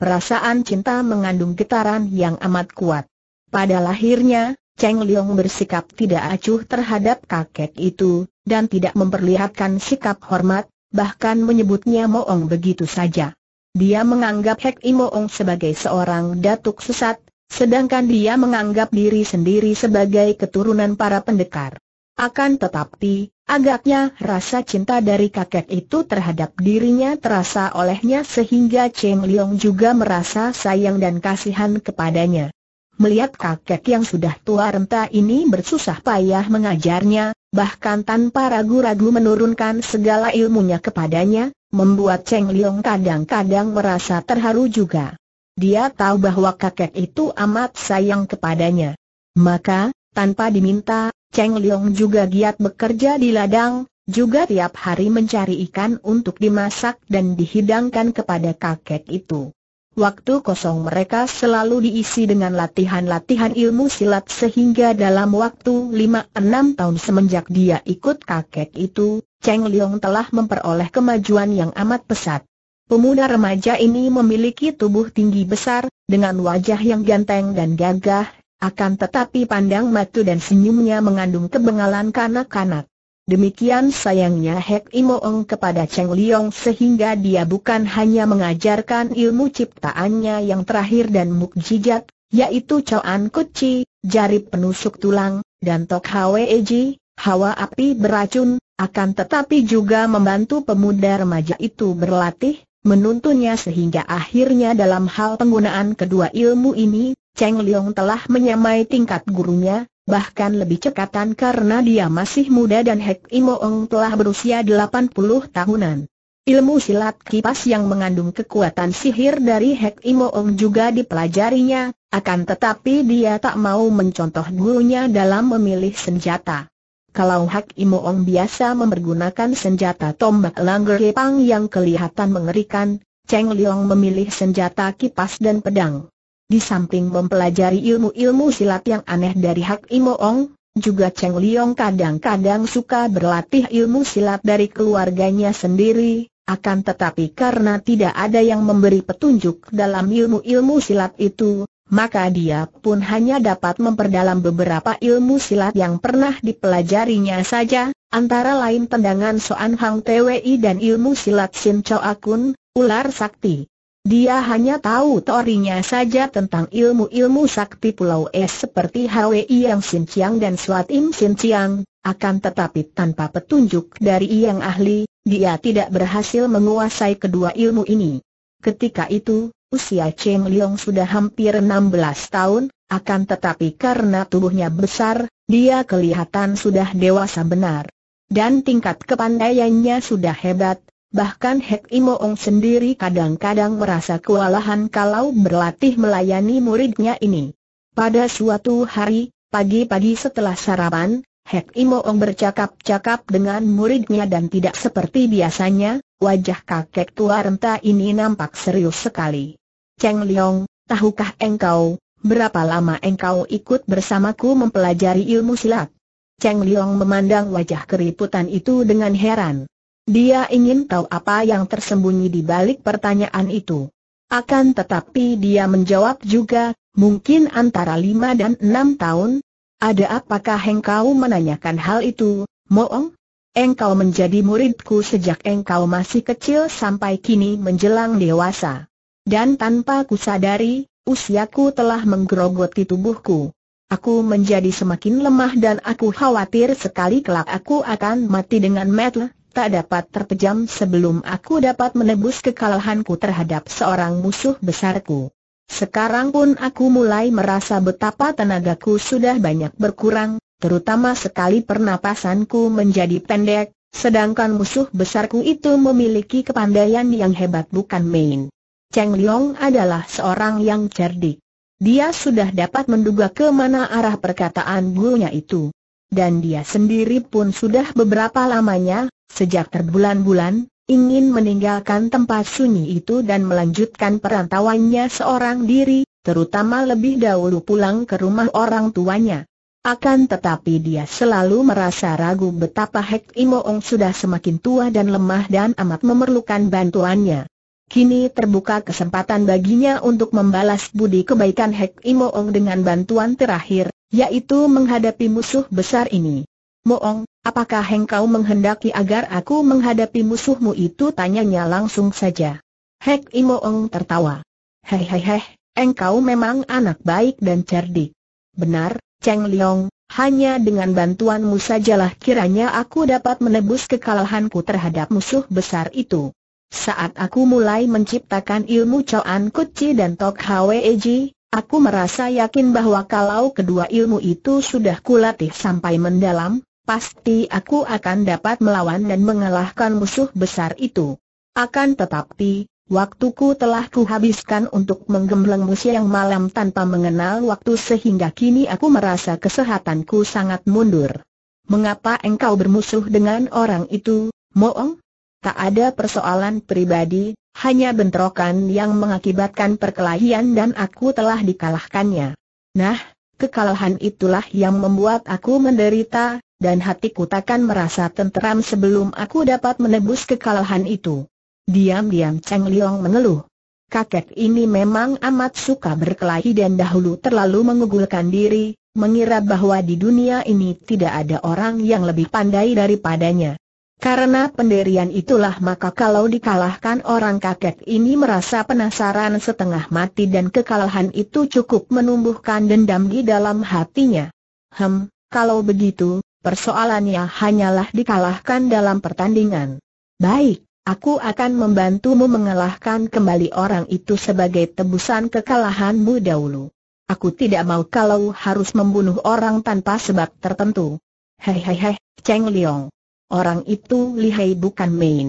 Perasaan cinta mengandung getaran yang amat kuat. Pada lahirnya, Cheng Liong bersikap tidak acuh terhadap kakek itu, dan tidak memperlihatkan sikap hormat, bahkan menyebutnya Moong begitu saja. Dia menganggap Hek Imoong sebagai seorang datuk sesat, sedangkan dia menganggap diri sendiri sebagai keturunan para pendekar. Akan tetapi, agaknya rasa cinta dari kakek itu terhadap dirinya terasa olehnya sehingga Cheng Liong juga merasa sayang dan kasihan kepadanya. Melihat kakek yang sudah tua renta ini bersusah payah mengajarnya, bahkan tanpa ragu-ragu menurunkan segala ilmunya kepadanya, membuat Cheng Liong kadang-kadang merasa terharu juga. Dia tahu bahwa kakek itu amat sayang kepadanya. Maka, tanpa diminta, Cheng Liong juga giat bekerja di ladang, juga tiap hari mencari ikan untuk dimasak dan dihidangkan kepada kakek itu. Waktu kosong mereka selalu diisi dengan latihan-latihan ilmu silat sehingga dalam waktu lima enam tahun semenjak dia ikut kakek itu, Cheng Liong telah memperoleh kemajuan yang amat pesat. Pemuda remaja ini memiliki tubuh tinggi besar, dengan wajah yang ganteng dan gagah, akan tetapi pandang mata dan senyumnya mengandung kebengalan kanak-kanak. Demikian sayangnya Hek Imoong kepada Cheng Liong sehingga dia bukan hanya mengajarkan ilmu ciptaannya yang terakhir dan mukjizat, yaitu cawan Kuci, jari penusuk tulang, dan Tok Hwe Eji, hawa api beracun, akan tetapi juga membantu pemuda remaja itu berlatih, menuntunnya sehingga akhirnya dalam hal penggunaan kedua ilmu ini, Cheng Liong telah menyamai tingkat gurunya, bahkan lebih cekatan karena dia masih muda dan Hek Imoong telah berusia 80 tahunan. Ilmu silat kipas yang mengandung kekuatan sihir dari Hek Imoong juga dipelajarinya, akan tetapi dia tak mau mencontoh gurunya dalam memilih senjata. Kalau Hak Imoong biasa mempergunakan senjata tombak langger kepang yang kelihatan mengerikan, Cheng Liang memilih senjata kipas dan pedang. Di samping mempelajari ilmu-ilmu silat yang aneh dari Hak Imo Ong, juga Cheng Liong kadang-kadang suka berlatih ilmu silat dari keluarganya sendiri, akan tetapi karena tidak ada yang memberi petunjuk dalam ilmu-ilmu silat itu, maka dia pun hanya dapat memperdalam beberapa ilmu silat yang pernah dipelajarinya saja, antara lain tendangan Soan Hang Twi dan ilmu silat Sin Chow Akun, ular sakti. Dia hanya tahu teorinya saja tentang ilmu-ilmu sakti Pulau Es seperti Hwi Yang Sin Chiang dan Suat Im Sin Chiang, akan tetapi tanpa petunjuk dari yang ahli, dia tidak berhasil menguasai kedua ilmu ini. Ketika itu, usia Cheng Liong sudah hampir 16 tahun, akan tetapi karena tubuhnya besar, dia kelihatan sudah dewasa benar. Dan tingkat kepandaiannya sudah hebat, Bahkan Hek Imoong sendiri kadang-kadang merasa kewalahan kalau berlatih melayani muridnya ini. Pada suatu hari, pagi-pagi setelah sarapan, Hek Imoong bercakap-cakap dengan muridnya dan tidak seperti biasanya, wajah kakek tua renta ini nampak serius sekali. Cheng Liong, tahukah engkau, berapa lama engkau ikut bersamaku mempelajari ilmu silat? Cheng Liong memandang wajah keriputan itu dengan heran. Dia ingin tahu apa yang tersembunyi di balik pertanyaan itu. Akan tetapi dia menjawab juga, mungkin antara lima dan enam tahun. Ada apakah engkau menanyakan hal itu, Moong? Engkau menjadi muridku sejak engkau masih kecil sampai kini menjelang dewasa. Dan tanpa kusadari, usiaku telah menggerogoti tubuhku. Aku menjadi semakin lemah dan aku khawatir sekali kelak aku akan mati dengan metel tak dapat terpejam sebelum aku dapat menebus kekalahanku terhadap seorang musuh besarku. Sekarang pun aku mulai merasa betapa tenagaku sudah banyak berkurang, terutama sekali pernapasanku menjadi pendek, sedangkan musuh besarku itu memiliki kepandaian yang hebat bukan main. Cheng Liong adalah seorang yang cerdik. Dia sudah dapat menduga ke mana arah perkataan gurunya itu. Dan dia sendiri pun sudah beberapa lamanya Sejak terbulan bulan ingin meninggalkan tempat sunyi itu dan melanjutkan perantauannya seorang diri, terutama lebih dahulu pulang ke rumah orang tuanya. Akan tetapi dia selalu merasa ragu betapa Hek Imoong sudah semakin tua dan lemah dan amat memerlukan bantuannya. Kini terbuka kesempatan baginya untuk membalas budi kebaikan Hek Imoong dengan bantuan terakhir, yaitu menghadapi musuh besar ini. Moong, Apakah engkau menghendaki agar aku menghadapi musuhmu itu? Tanyanya langsung saja. Hek Imoong tertawa. Hehehe, engkau memang anak baik dan cerdik. Benar, Cheng Liong, hanya dengan bantuanmu sajalah kiranya aku dapat menebus kekalahanku terhadap musuh besar itu. Saat aku mulai menciptakan ilmu Choan Kuci dan Tok Hweji, aku merasa yakin bahwa kalau kedua ilmu itu sudah kulatih sampai mendalam, pasti aku akan dapat melawan dan mengalahkan musuh besar itu. Akan tetapi, waktuku telah kuhabiskan untuk menggembleng musuh yang malam tanpa mengenal waktu sehingga kini aku merasa kesehatanku sangat mundur. Mengapa engkau bermusuh dengan orang itu, Moong? Tak ada persoalan pribadi, hanya bentrokan yang mengakibatkan perkelahian dan aku telah dikalahkannya. Nah, kekalahan itulah yang membuat aku menderita, dan hatiku takkan merasa tenteram sebelum aku dapat menebus kekalahan itu. Diam-diam Cheng Liong mengeluh. Kakek ini memang amat suka berkelahi dan dahulu terlalu mengugulkan diri, mengira bahwa di dunia ini tidak ada orang yang lebih pandai daripadanya. Karena penderian itulah maka kalau dikalahkan orang kakek ini merasa penasaran setengah mati dan kekalahan itu cukup menumbuhkan dendam di dalam hatinya. Hem, kalau begitu, persoalannya hanyalah dikalahkan dalam pertandingan. Baik, aku akan membantumu mengalahkan kembali orang itu sebagai tebusan kekalahanmu dahulu. Aku tidak mau kalau harus membunuh orang tanpa sebab tertentu. Hei hei hei, Cheng Liong. Orang itu lihai bukan main.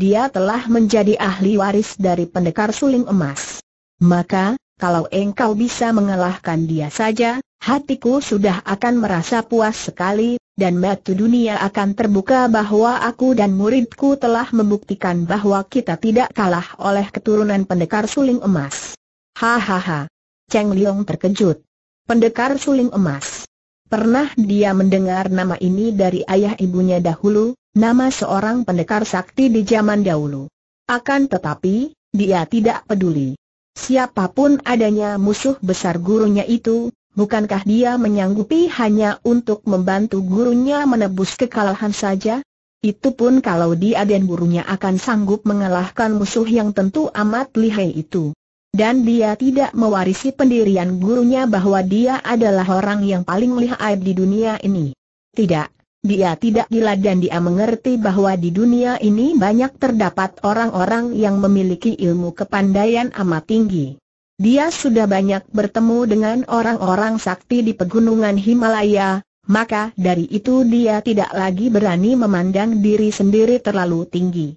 Dia telah menjadi ahli waris dari pendekar suling emas. Maka, kalau engkau bisa mengalahkan dia saja, Hatiku sudah akan merasa puas sekali, dan mata dunia akan terbuka bahwa aku dan muridku telah membuktikan bahwa kita tidak kalah oleh keturunan pendekar suling emas. Hahaha. Cheng Liong terkejut. Pendekar suling emas. Pernah dia mendengar nama ini dari ayah ibunya dahulu, nama seorang pendekar sakti di zaman dahulu. Akan tetapi, dia tidak peduli. Siapapun adanya musuh besar gurunya itu, Bukankah dia menyanggupi hanya untuk membantu gurunya menebus kekalahan saja? Itu pun kalau dia dan gurunya akan sanggup mengalahkan musuh yang tentu amat lihai itu. Dan dia tidak mewarisi pendirian gurunya bahwa dia adalah orang yang paling lihai di dunia ini. Tidak, dia tidak gila dan dia mengerti bahwa di dunia ini banyak terdapat orang-orang yang memiliki ilmu kepandaian amat tinggi. Dia sudah banyak bertemu dengan orang-orang sakti di pegunungan Himalaya, maka dari itu dia tidak lagi berani memandang diri sendiri terlalu tinggi.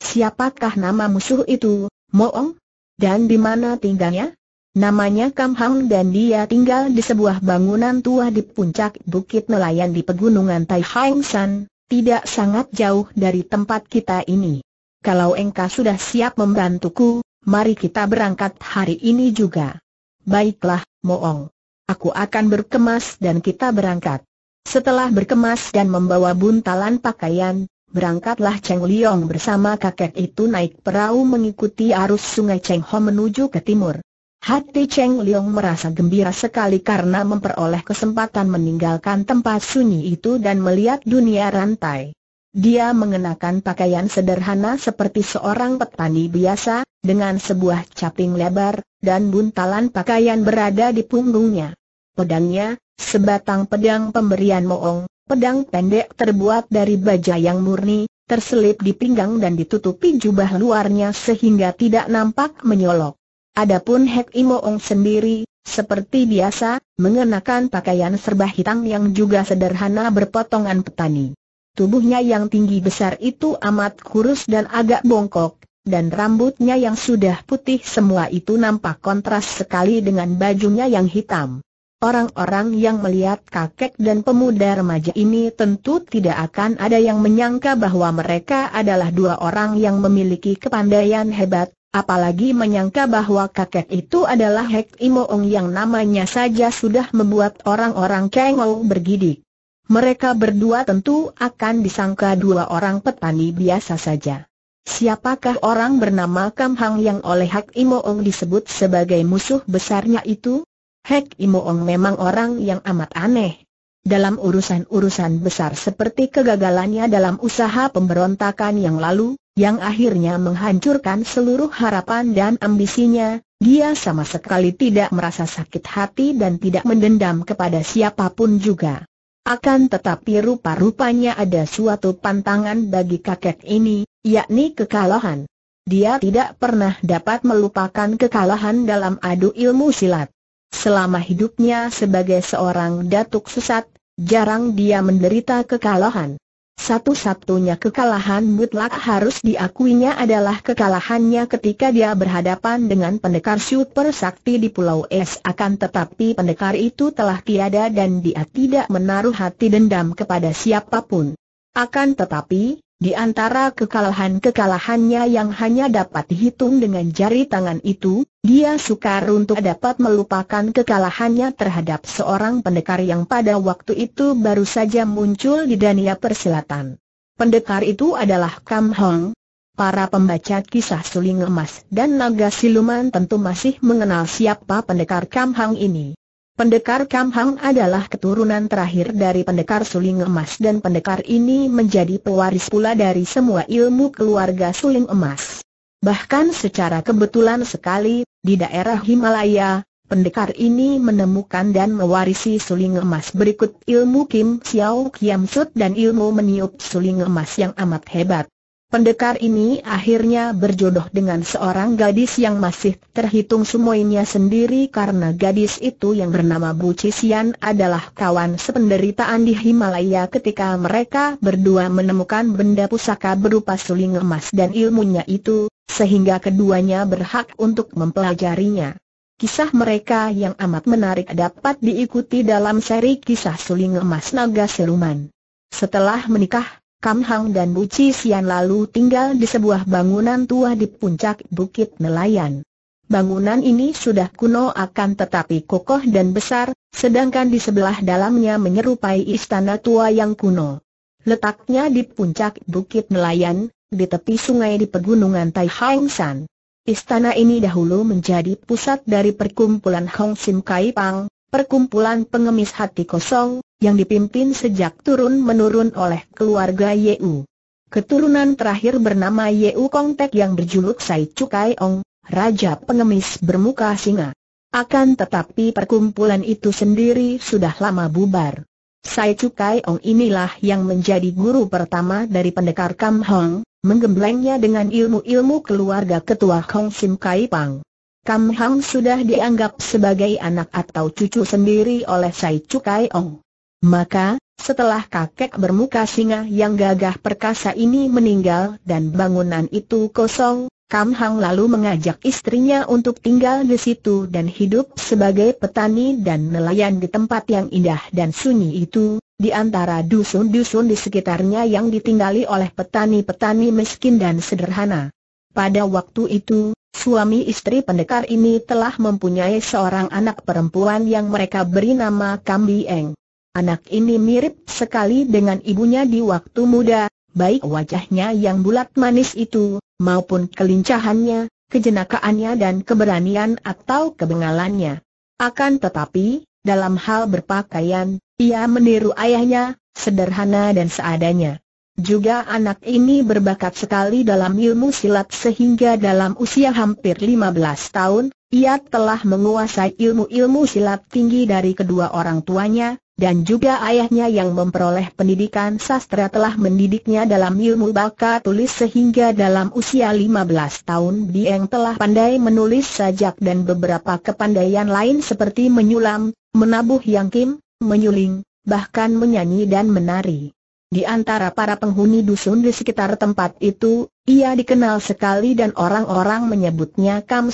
Siapakah nama musuh itu, Moong? Dan di mana tinggalnya? Namanya Kam Hang dan dia tinggal di sebuah bangunan tua di puncak Bukit Nelayan di Pegunungan Tai Hang San, tidak sangat jauh dari tempat kita ini. Kalau engkau sudah siap membantuku, mari kita berangkat hari ini juga. Baiklah, Moong. Aku akan berkemas dan kita berangkat. Setelah berkemas dan membawa buntalan pakaian, berangkatlah Cheng Liong bersama kakek itu naik perahu mengikuti arus sungai Cheng Ho menuju ke timur. Hati Cheng Liong merasa gembira sekali karena memperoleh kesempatan meninggalkan tempat sunyi itu dan melihat dunia rantai. Dia mengenakan pakaian sederhana seperti seorang petani biasa, dengan sebuah caping lebar, dan buntalan pakaian berada di punggungnya. Pedangnya, sebatang pedang pemberian Moong, pedang pendek terbuat dari baja yang murni, terselip di pinggang dan ditutupi jubah luarnya sehingga tidak nampak menyolok. Adapun Hek Imoong sendiri, seperti biasa, mengenakan pakaian serba hitam yang juga sederhana berpotongan petani. Tubuhnya yang tinggi besar itu amat kurus dan agak bongkok, dan rambutnya yang sudah putih semua itu nampak kontras sekali dengan bajunya yang hitam. Orang-orang yang melihat kakek dan pemuda remaja ini tentu tidak akan ada yang menyangka bahwa mereka adalah dua orang yang memiliki kepandaian hebat, apalagi menyangka bahwa kakek itu adalah Hek Imoong yang namanya saja sudah membuat orang-orang kengol bergidik. Mereka berdua tentu akan disangka dua orang petani biasa saja. Siapakah orang bernama Kam Hang yang oleh Hak Imoong disebut sebagai musuh besarnya itu? Hak Imoong memang orang yang amat aneh. Dalam urusan-urusan besar seperti kegagalannya dalam usaha pemberontakan yang lalu, yang akhirnya menghancurkan seluruh harapan dan ambisinya, dia sama sekali tidak merasa sakit hati dan tidak mendendam kepada siapapun juga. Akan tetapi rupa-rupanya ada suatu pantangan bagi kakek ini, yakni kekalahan. Dia tidak pernah dapat melupakan kekalahan dalam adu ilmu silat. Selama hidupnya sebagai seorang datuk sesat, jarang dia menderita kekalahan. Satu-satunya kekalahan mutlak harus diakuinya adalah kekalahannya ketika dia berhadapan dengan pendekar super sakti di Pulau Es akan tetapi pendekar itu telah tiada dan dia tidak menaruh hati dendam kepada siapapun. Akan tetapi, di antara kekalahan-kekalahannya yang hanya dapat dihitung dengan jari tangan itu, dia sukar untuk dapat melupakan kekalahannya terhadap seorang pendekar yang pada waktu itu baru saja muncul di Dania Persilatan. Pendekar itu adalah Kam Hong. Para pembaca kisah suling emas dan naga siluman tentu masih mengenal siapa pendekar Kam Hong ini. Pendekar Kam Hang adalah keturunan terakhir dari pendekar suling emas dan pendekar ini menjadi pewaris pula dari semua ilmu keluarga suling emas. Bahkan secara kebetulan sekali, di daerah Himalaya, pendekar ini menemukan dan mewarisi suling emas berikut ilmu Kim Xiao Kiam Sut dan ilmu meniup suling emas yang amat hebat. Pendekar ini akhirnya berjodoh dengan seorang gadis yang masih terhitung semuanya sendiri karena gadis itu yang bernama Bu Cisian adalah kawan sependeritaan di Himalaya ketika mereka berdua menemukan benda pusaka berupa suling emas dan ilmunya itu, sehingga keduanya berhak untuk mempelajarinya. Kisah mereka yang amat menarik dapat diikuti dalam seri kisah suling emas naga Seruman. Setelah menikah, Kam Hang dan Bu Chi Sian lalu tinggal di sebuah bangunan tua di puncak Bukit Nelayan. Bangunan ini sudah kuno akan tetapi kokoh dan besar, sedangkan di sebelah dalamnya menyerupai istana tua yang kuno. Letaknya di puncak Bukit Nelayan, di tepi sungai di pegunungan Tai Hang San. Istana ini dahulu menjadi pusat dari perkumpulan Hong Sim Kai Pang, perkumpulan pengemis hati kosong, yang dipimpin sejak turun-menurun oleh keluarga Yeu. Keturunan terakhir bernama Yeu Kong Tek yang berjuluk Sai Cukai Ong, Raja Pengemis Bermuka Singa. Akan tetapi perkumpulan itu sendiri sudah lama bubar. Sai Cukai Ong inilah yang menjadi guru pertama dari pendekar Kam Hong, menggemblengnya dengan ilmu-ilmu keluarga ketua Hong Sim Kai Pang. Kam Hong sudah dianggap sebagai anak atau cucu sendiri oleh Sai Cukai Ong. Maka, setelah kakek bermuka singa yang gagah perkasa ini meninggal dan bangunan itu kosong, Kam Hang lalu mengajak istrinya untuk tinggal di situ dan hidup sebagai petani dan nelayan di tempat yang indah dan sunyi itu, di antara dusun-dusun di sekitarnya yang ditinggali oleh petani-petani miskin dan sederhana. Pada waktu itu, suami istri pendekar ini telah mempunyai seorang anak perempuan yang mereka beri nama Kambieng. Anak ini mirip sekali dengan ibunya di waktu muda, baik wajahnya yang bulat manis itu, maupun kelincahannya, kejenakaannya dan keberanian atau kebengalannya. Akan tetapi, dalam hal berpakaian, ia meniru ayahnya, sederhana dan seadanya. Juga anak ini berbakat sekali dalam ilmu silat sehingga dalam usia hampir 15 tahun, ia telah menguasai ilmu-ilmu silat tinggi dari kedua orang tuanya, dan juga ayahnya yang memperoleh pendidikan sastra telah mendidiknya dalam ilmu baka tulis sehingga dalam usia 15 tahun Dieng telah pandai menulis sajak dan beberapa kepandaian lain seperti menyulam, menabuh yang kim, menyuling, bahkan menyanyi dan menari. Di antara para penghuni dusun di sekitar tempat itu, ia dikenal sekali dan orang-orang menyebutnya Kam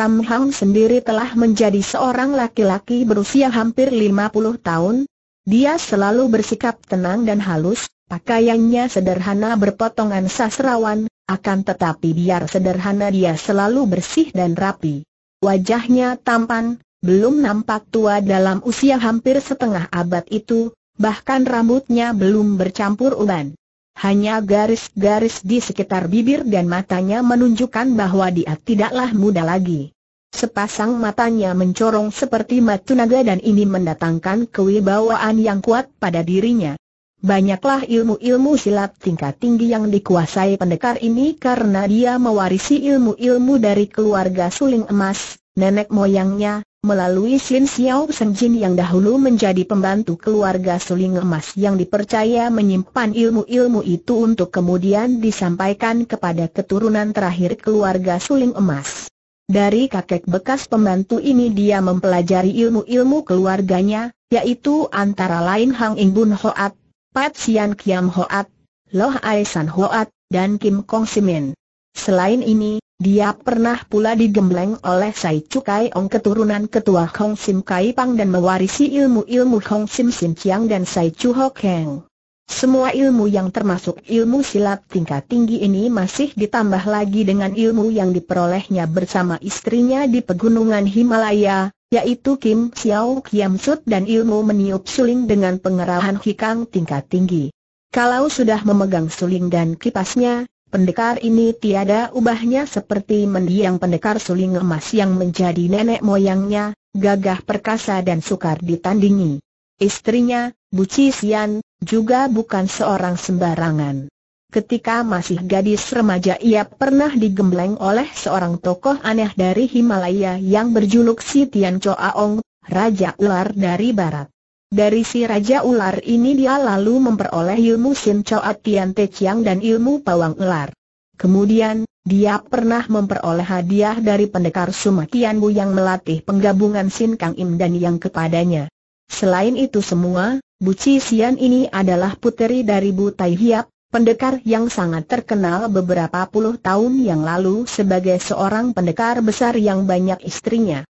Kam Hang sendiri telah menjadi seorang laki-laki berusia hampir 50 tahun. Dia selalu bersikap tenang dan halus, pakaiannya sederhana berpotongan sasrawan, akan tetapi biar sederhana dia selalu bersih dan rapi. Wajahnya tampan, belum nampak tua dalam usia hampir setengah abad itu, bahkan rambutnya belum bercampur uban. Hanya garis-garis di sekitar bibir dan matanya menunjukkan bahwa dia tidaklah muda lagi. Sepasang matanya mencorong seperti matu naga dan ini mendatangkan kewibawaan yang kuat pada dirinya. Banyaklah ilmu-ilmu silat tingkat tinggi yang dikuasai pendekar ini karena dia mewarisi ilmu-ilmu dari keluarga suling emas, nenek moyangnya, melalui Sin Xiao Senjin yang dahulu menjadi pembantu keluarga Suling Emas yang dipercaya menyimpan ilmu-ilmu itu untuk kemudian disampaikan kepada keturunan terakhir keluarga Suling Emas. Dari kakek bekas pembantu ini dia mempelajari ilmu-ilmu keluarganya, yaitu antara lain Hang Ing Bun Hoat, Pat Sian Kiam Hoat, Loh Ai San Hoat, dan Kim Kong Simin. Selain ini, dia pernah pula digembleng oleh Sai Cukai Ong keturunan ketua Hong Sim Kai Pang dan mewarisi ilmu-ilmu Hong Sim Sim Chiang dan Sai Chu Ho Keng. Semua ilmu yang termasuk ilmu silat tingkat tinggi ini masih ditambah lagi dengan ilmu yang diperolehnya bersama istrinya di pegunungan Himalaya, yaitu Kim Xiao Kiam Sut dan ilmu meniup suling dengan pengerahan hikang tingkat tinggi. Kalau sudah memegang suling dan kipasnya, Pendekar ini tiada ubahnya seperti mendiang pendekar suling emas yang menjadi nenek moyangnya, gagah perkasa dan sukar ditandingi. Istrinya, Bu Cisian, juga bukan seorang sembarangan. Ketika masih gadis remaja ia pernah digembleng oleh seorang tokoh aneh dari Himalaya yang berjuluk Si Tian Choaong, Raja Ular dari Barat. Dari si Raja Ular ini dia lalu memperoleh ilmu Sin Choa Tian Te Chiang dan ilmu Pawang Ular. Kemudian, dia pernah memperoleh hadiah dari pendekar Tian Bu yang melatih penggabungan Sin Kang Im dan yang kepadanya. Selain itu semua, Bu Chi Sian ini adalah puteri dari Bu Tai Hiap, pendekar yang sangat terkenal beberapa puluh tahun yang lalu sebagai seorang pendekar besar yang banyak istrinya.